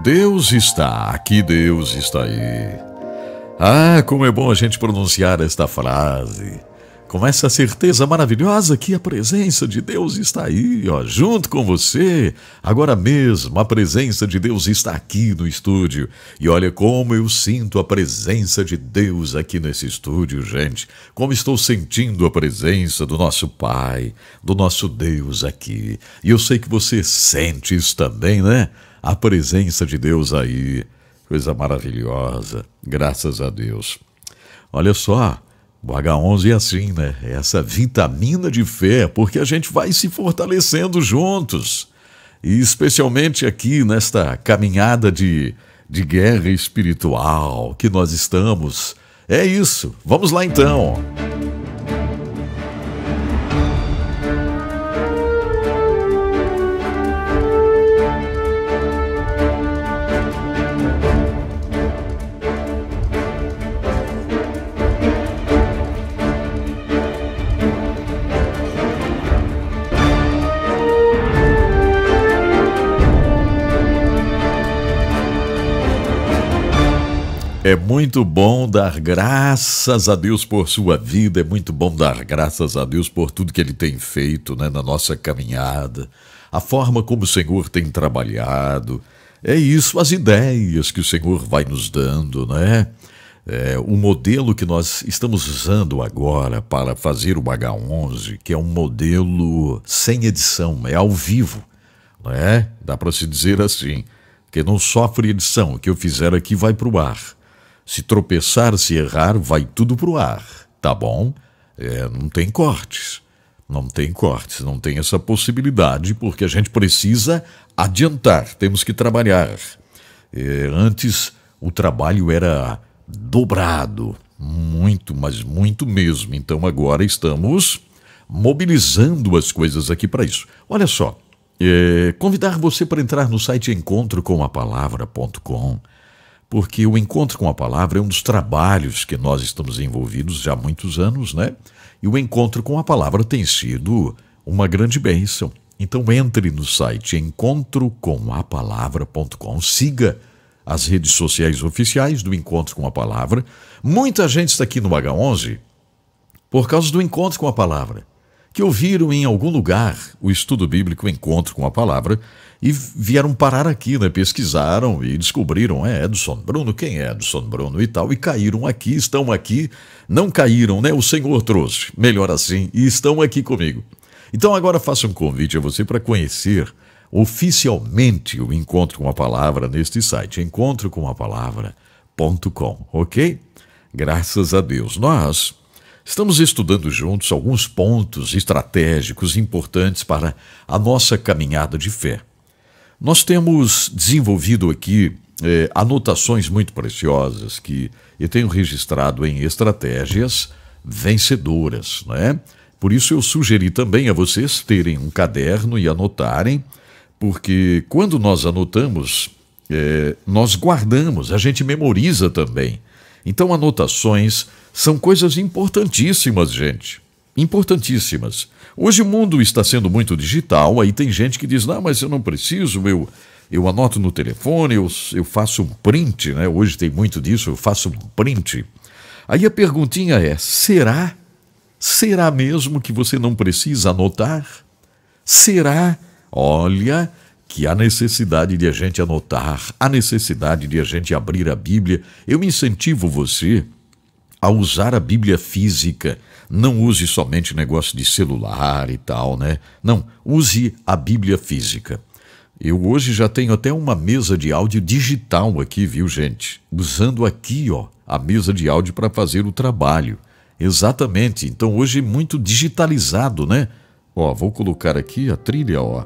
Deus está aqui, Deus está aí. Ah, como é bom a gente pronunciar esta frase. Com essa certeza maravilhosa que a presença de Deus está aí, ó, junto com você. Agora mesmo, a presença de Deus está aqui no estúdio. E olha como eu sinto a presença de Deus aqui nesse estúdio, gente. Como estou sentindo a presença do nosso Pai, do nosso Deus aqui. E eu sei que você sente isso também, né? a presença de Deus aí. Coisa maravilhosa, graças a Deus. Olha só, o H11 é assim, né? É essa vitamina de fé, porque a gente vai se fortalecendo juntos. E especialmente aqui nesta caminhada de, de guerra espiritual que nós estamos. É isso. Vamos lá então. É muito bom dar graças a Deus por sua vida, é muito bom dar graças a Deus por tudo que Ele tem feito né, na nossa caminhada, a forma como o Senhor tem trabalhado. É isso, as ideias que o Senhor vai nos dando, né? É, o modelo que nós estamos usando agora para fazer o H11, que é um modelo sem edição, é ao vivo, né? Dá para se dizer assim, que não sofre edição, o que eu fizer aqui vai para o ar. Se tropeçar, se errar, vai tudo pro ar, tá bom? É, não tem cortes. Não tem cortes, não tem essa possibilidade, porque a gente precisa adiantar, temos que trabalhar. É, antes o trabalho era dobrado, muito, mas muito mesmo. Então agora estamos mobilizando as coisas aqui para isso. Olha só, é, convidar você para entrar no site encontrocomapalavracom porque o encontro com a palavra é um dos trabalhos que nós estamos envolvidos já há muitos anos, né? E o encontro com a palavra tem sido uma grande bênção. Então entre no site encontrocomapalavra.com, siga as redes sociais oficiais do Encontro com a Palavra. Muita gente está aqui no H11 por causa do Encontro com a Palavra que ouviram em algum lugar o estudo bíblico o Encontro com a Palavra e vieram parar aqui, né? Pesquisaram e descobriram, é Edson Bruno, quem é Edson Bruno e tal, e caíram aqui, estão aqui, não caíram, né? O Senhor trouxe, melhor assim, e estão aqui comigo. Então agora faço um convite a você para conhecer oficialmente o Encontro com a Palavra neste site, encontrocomapalavra.com, ok? Graças a Deus, nós Estamos estudando juntos alguns pontos estratégicos importantes para a nossa caminhada de fé. Nós temos desenvolvido aqui eh, anotações muito preciosas que eu tenho registrado em estratégias vencedoras, né? Por isso eu sugeri também a vocês terem um caderno e anotarem, porque quando nós anotamos, eh, nós guardamos, a gente memoriza também. Então, anotações são coisas importantíssimas, gente. Importantíssimas. Hoje o mundo está sendo muito digital, aí tem gente que diz: não, mas eu não preciso, eu, eu anoto no telefone, eu, eu faço um print, né? Hoje tem muito disso, eu faço um print. Aí a perguntinha é: será? Será mesmo que você não precisa anotar? Será? Olha, que há necessidade de a gente anotar, há necessidade de a gente abrir a Bíblia. Eu incentivo você ao usar a Bíblia física, não use somente negócio de celular e tal, né? Não, use a Bíblia física. Eu hoje já tenho até uma mesa de áudio digital aqui, viu, gente? Usando aqui, ó, a mesa de áudio para fazer o trabalho. Exatamente. Então hoje é muito digitalizado, né? Ó, vou colocar aqui a trilha, ó.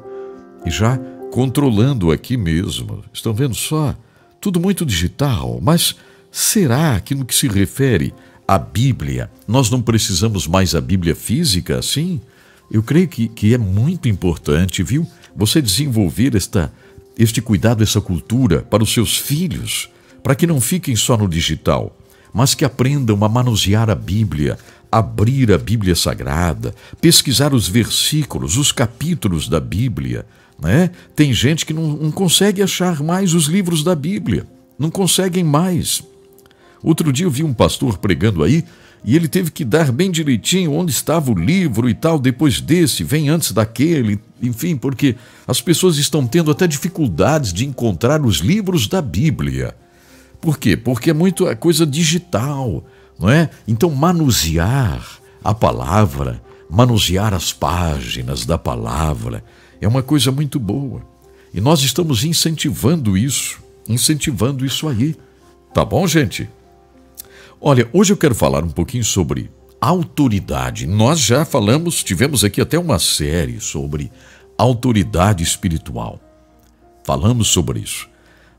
E já controlando aqui mesmo. Estão vendo só? Tudo muito digital, mas Será que no que se refere à Bíblia, nós não precisamos mais a Bíblia física assim? Eu creio que, que é muito importante, viu? Você desenvolver esta, este cuidado, essa cultura para os seus filhos, para que não fiquem só no digital, mas que aprendam a manusear a Bíblia, abrir a Bíblia Sagrada, pesquisar os versículos, os capítulos da Bíblia. Né? Tem gente que não, não consegue achar mais os livros da Bíblia, não conseguem mais. Outro dia eu vi um pastor pregando aí e ele teve que dar bem direitinho onde estava o livro e tal, depois desse, vem antes daquele, enfim, porque as pessoas estão tendo até dificuldades de encontrar os livros da Bíblia. Por quê? Porque é muito a é coisa digital, não é? Então, manusear a palavra, manusear as páginas da palavra, é uma coisa muito boa. E nós estamos incentivando isso, incentivando isso aí. Tá bom, gente? Olha, hoje eu quero falar um pouquinho sobre autoridade. Nós já falamos, tivemos aqui até uma série sobre autoridade espiritual. Falamos sobre isso.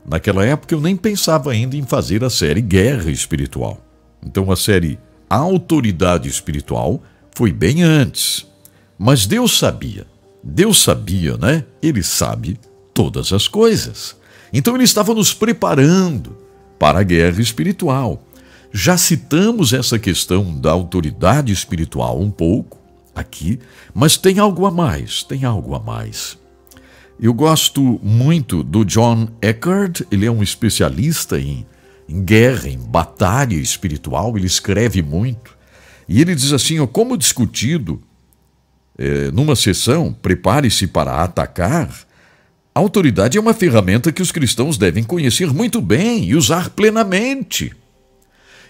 Naquela época eu nem pensava ainda em fazer a série Guerra Espiritual. Então a série Autoridade Espiritual foi bem antes. Mas Deus sabia. Deus sabia, né? Ele sabe todas as coisas. Então ele estava nos preparando para a guerra espiritual. Já citamos essa questão da autoridade espiritual um pouco aqui, mas tem algo a mais, tem algo a mais. Eu gosto muito do John Eckard, ele é um especialista em, em, guerra, em batalha espiritual, ele escreve muito. E ele diz assim: ó, como discutido é, numa sessão, prepare-se para atacar. A autoridade é uma ferramenta que os cristãos devem conhecer muito bem e usar plenamente.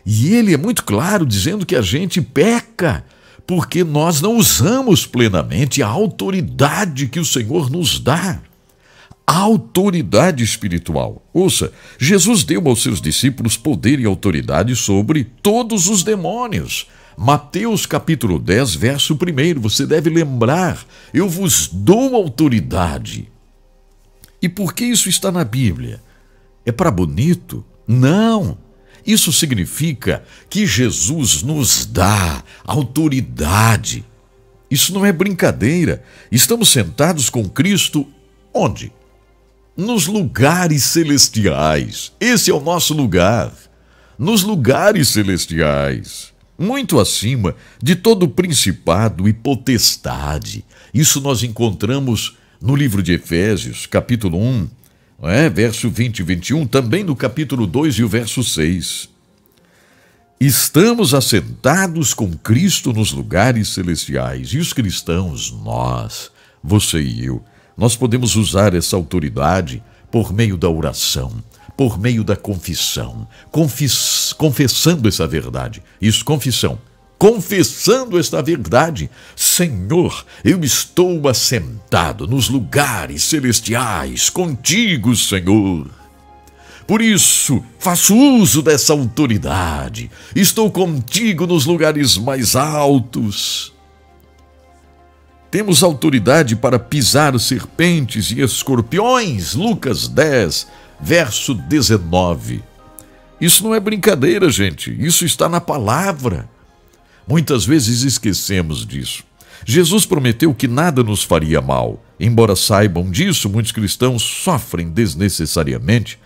E ele é muito claro dizendo que a gente peca porque nós não usamos plenamente a autoridade que o Senhor nos dá. A autoridade espiritual. Ouça, Jesus deu aos seus discípulos poder e autoridade sobre todos os demônios. Mateus capítulo 10, verso 1, você deve lembrar: Eu vos dou autoridade. E por que isso está na Bíblia? É para bonito? Não! Isso significa que Jesus nos dá autoridade. Isso não é brincadeira. Estamos sentados com Cristo onde? Nos lugares celestiais. Esse é o nosso lugar. Nos lugares celestiais. Muito acima de todo principado e potestade. Isso nós encontramos no livro de Efésios, capítulo 1, é? verso 20 e 21, também no capítulo 2 e o verso 6. Estamos assentados com Cristo nos lugares celestiais, e os cristãos, nós, você e eu, nós podemos usar essa autoridade por meio da oração, por meio da confissão, confis, confessando essa verdade. Isso, confissão confessando esta verdade. Senhor, eu estou assentado nos lugares celestiais contigo, Senhor. Por isso, faço uso dessa autoridade. Estou contigo nos lugares mais altos. Temos autoridade para pisar serpentes e escorpiões. Lucas 10, verso 19. Isso não é brincadeira, gente. Isso está na palavra. Muitas vezes esquecemos disso. Jesus prometeu que nada nos faria mal. Embora saibam disso, muitos cristãos sofrem desnecessariamente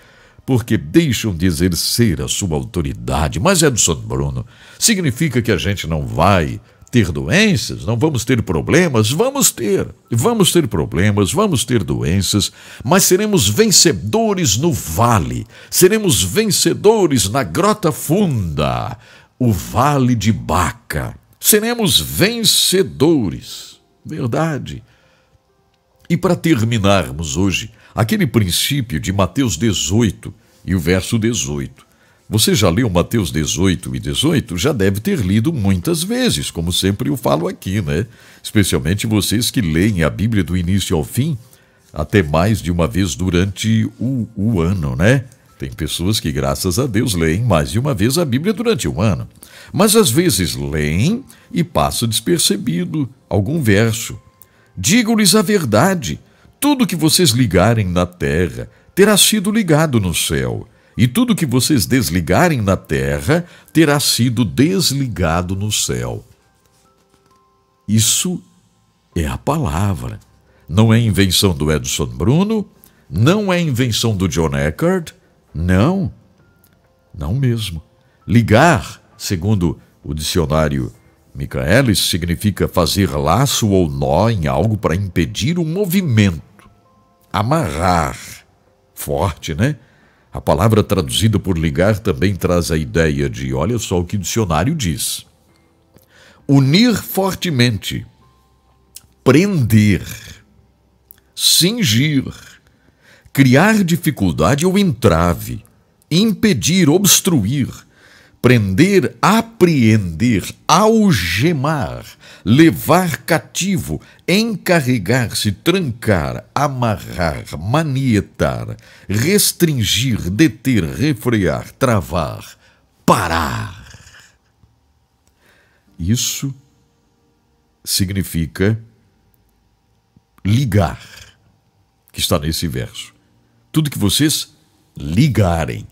porque deixam de exercer a sua autoridade. Mas, é do Edson Bruno, significa que a gente não vai ter doenças, não vamos ter problemas? Vamos ter. Vamos ter problemas, vamos ter doenças, mas seremos vencedores no vale, seremos vencedores na grota funda o vale de Baca. Seremos vencedores. Verdade. E para terminarmos hoje, aquele princípio de Mateus 18 e o verso 18. Você já leu Mateus 18 e 18? Já deve ter lido muitas vezes, como sempre eu falo aqui, né? Especialmente vocês que leem a Bíblia do início ao fim, até mais de uma vez durante o, o ano, né? Tem pessoas que, graças a Deus, leem mais de uma vez a Bíblia durante um ano. Mas às vezes leem e passa despercebido algum verso. Digo-lhes a verdade: tudo que vocês ligarem na terra terá sido ligado no céu, e tudo que vocês desligarem na terra terá sido desligado no céu. Isso é a palavra. Não é invenção do Edson Bruno, não é invenção do John Eckard, não, não mesmo. Ligar, segundo o dicionário Michaelis, significa fazer laço ou nó em algo para impedir um movimento. Amarrar. Forte, né? A palavra traduzida por ligar também traz a ideia de, olha só o que o dicionário diz: unir fortemente, prender, cingir criar dificuldade ou entrave, impedir, obstruir, prender, apreender, algemar, levar cativo, encarregar-se, trancar, amarrar, manietar, restringir, deter, refrear, travar, parar. Isso significa ligar, que está nesse verso tudo que vocês ligarem.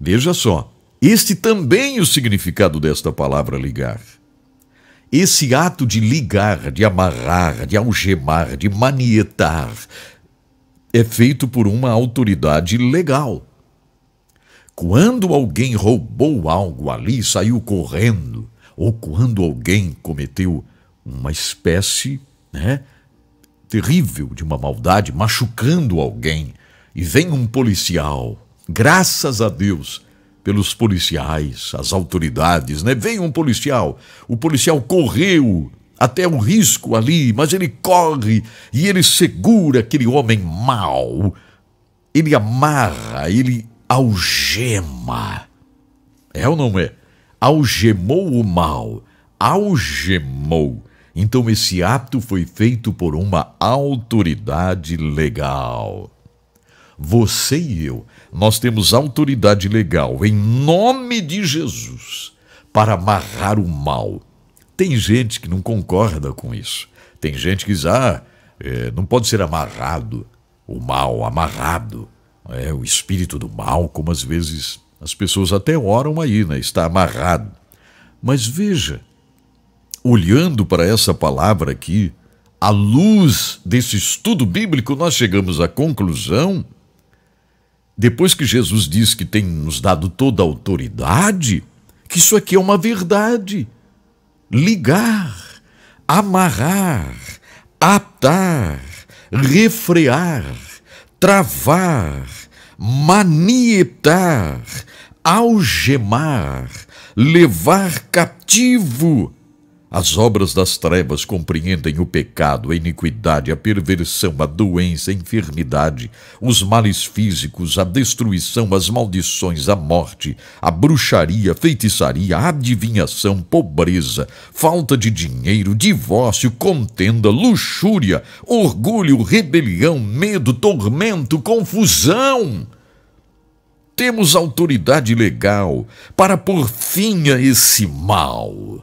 Veja só, este também é o significado desta palavra ligar. Esse ato de ligar, de amarrar, de algemar, de manietar, é feito por uma autoridade legal. Quando alguém roubou algo ali, saiu correndo, ou quando alguém cometeu uma espécie né, terrível de uma maldade, machucando alguém, e vem um policial. Graças a Deus pelos policiais, as autoridades, né? Vem um policial. O policial correu até um risco ali, mas ele corre e ele segura aquele homem mau. Ele amarra, ele algema. É ou não é? Algemou o mal, algemou. Então esse ato foi feito por uma autoridade legal você e eu, nós temos autoridade legal em nome de Jesus para amarrar o mal. Tem gente que não concorda com isso. Tem gente que diz: ah, é, não pode ser amarrado o mal, amarrado. É o espírito do mal, como às vezes as pessoas até oram aí, né? Está amarrado. Mas veja, olhando para essa palavra aqui, à luz desse estudo bíblico, nós chegamos à conclusão depois que Jesus diz que tem nos dado toda a autoridade, que isso aqui é uma verdade. Ligar, amarrar, atar, refrear, travar, manietar, algemar, levar captivo as obras das trevas compreendem o pecado, a iniquidade, a perversão, a doença, a enfermidade, os males físicos, a destruição, as maldições, a morte, a bruxaria, a feitiçaria, a adivinhação, pobreza, falta de dinheiro, divórcio, contenda, luxúria, orgulho, rebelião, medo, tormento, confusão temos autoridade legal para pôr fim a esse mal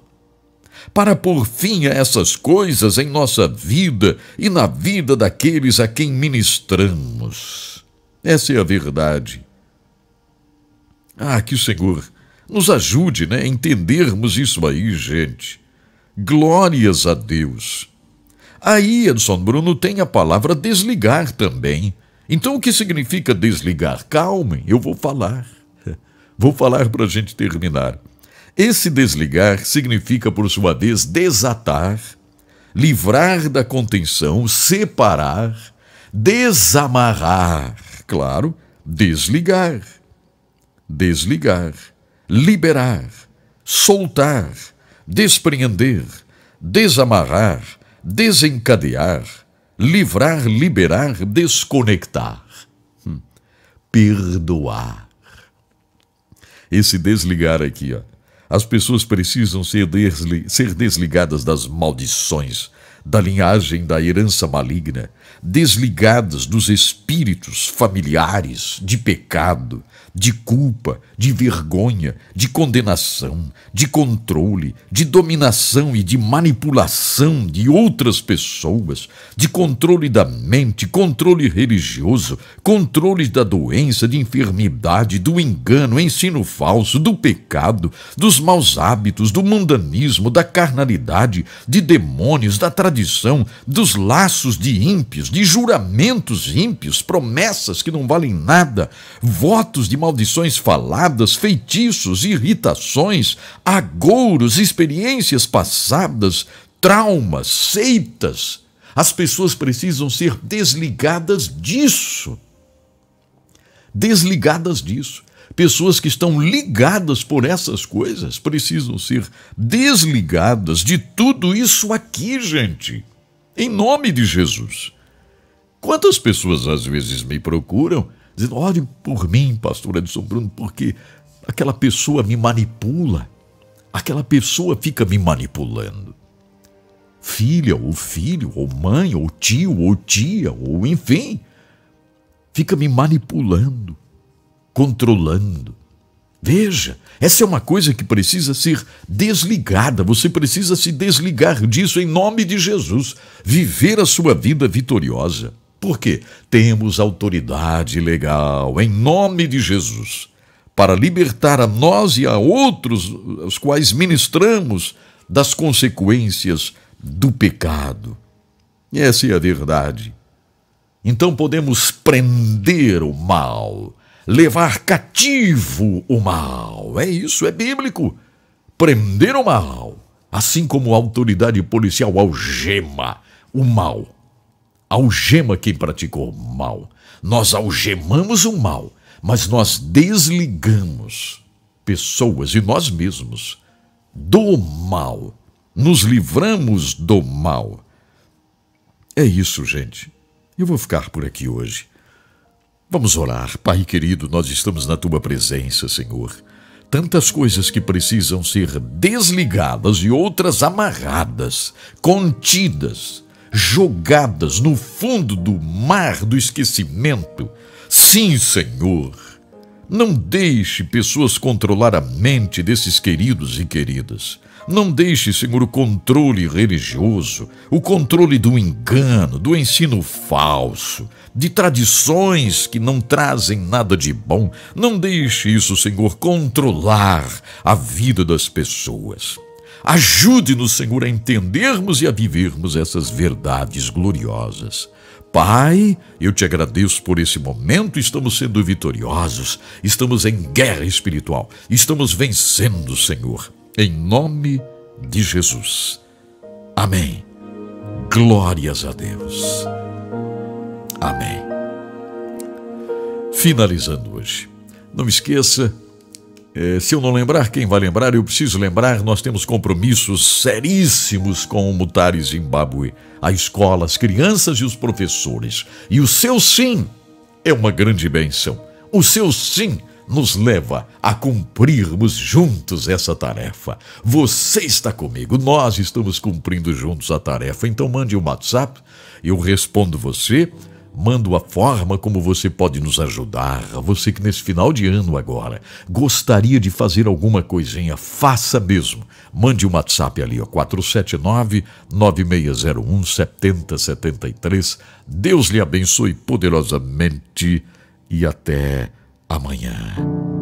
para pôr fim a essas coisas em nossa vida e na vida daqueles a quem ministramos. Essa é a verdade. Ah, que o Senhor nos ajude né, a entendermos isso aí, gente. Glórias a Deus. Aí, Edson Bruno tem a palavra desligar também. Então, o que significa desligar? Calmem, eu vou falar. Vou falar para a gente terminar. Esse desligar significa, por sua vez, desatar, livrar da contenção, separar, desamarrar. Claro, desligar, desligar, liberar, soltar, despreender, desamarrar, desencadear, livrar, liberar, desconectar, hum. perdoar. Esse desligar aqui, ó, as pessoas precisam ser, desli ser desligadas das maldições, da linhagem da herança maligna, desligadas dos espíritos familiares de pecado, de culpa, de vergonha, de condenação, de controle, de dominação e de manipulação de outras pessoas, de controle da mente, controle religioso, controle da doença, de enfermidade, do engano, ensino falso, do pecado, dos maus hábitos, do mundanismo, da carnalidade, de demônios, da tradição, dos laços de ímpios, de juramentos ímpios, promessas que não valem nada, votos de mal maldições faladas, feitiços, irritações, agouros, experiências passadas, traumas, seitas. As pessoas precisam ser desligadas disso. Desligadas disso. Pessoas que estão ligadas por essas coisas precisam ser desligadas de tudo isso aqui, gente. Em nome de Jesus. Quantas pessoas às vezes me procuram dizendo: ore por mim, pastor Edson Bruno, porque aquela pessoa me manipula, aquela pessoa fica me manipulando. Filha, ou filho, ou mãe, ou tio, ou tia, ou enfim, fica me manipulando, controlando. Veja, essa é uma coisa que precisa ser desligada, você precisa se desligar disso em nome de Jesus, viver a sua vida vitoriosa. Por quê? Temos autoridade legal, em nome de Jesus, para libertar a nós e a outros, os quais ministramos, das consequências do pecado. Essa é a verdade. Então podemos prender o mal, levar cativo o mal. É isso, é bíblico. Prender o mal, assim como a autoridade policial algema o mal algema quem praticou mal. Nós algemamos o mal, mas nós desligamos pessoas e nós mesmos do mal. Nos livramos do mal. É isso, gente. Eu vou ficar por aqui hoje. Vamos orar. Pai querido, nós estamos na tua presença, Senhor. Tantas coisas que precisam ser desligadas e outras amarradas, contidas jogadas no fundo do mar do esquecimento. Sim, Senhor. Não deixe pessoas controlar a mente desses queridos e queridas. Não deixe, Senhor, o controle religioso, o controle do engano, do ensino falso, de tradições que não trazem nada de bom. Não deixe isso, Senhor, controlar a vida das pessoas. Ajude-nos, Senhor, a entendermos e a vivermos essas verdades gloriosas. Pai, eu te agradeço por esse momento. Estamos sendo vitoriosos, estamos em guerra espiritual, estamos vencendo, Senhor, em nome de Jesus. Amém. Glórias a Deus. Amém. Finalizando hoje, não esqueça é, se eu não lembrar, quem vai lembrar? Eu preciso lembrar, nós temos compromissos seríssimos com o Mutare Zimbábue, a escola, as crianças e os professores. E o seu sim é uma grande bênção. O seu sim nos leva a cumprirmos juntos essa tarefa. Você está comigo, nós estamos cumprindo juntos a tarefa. Então mande um WhatsApp, eu respondo você mando a forma como você pode nos ajudar. Você que nesse final de ano agora gostaria de fazer alguma coisinha, faça mesmo. Mande um WhatsApp ali, ó, 479-9601-7073. Deus lhe abençoe poderosamente e até amanhã.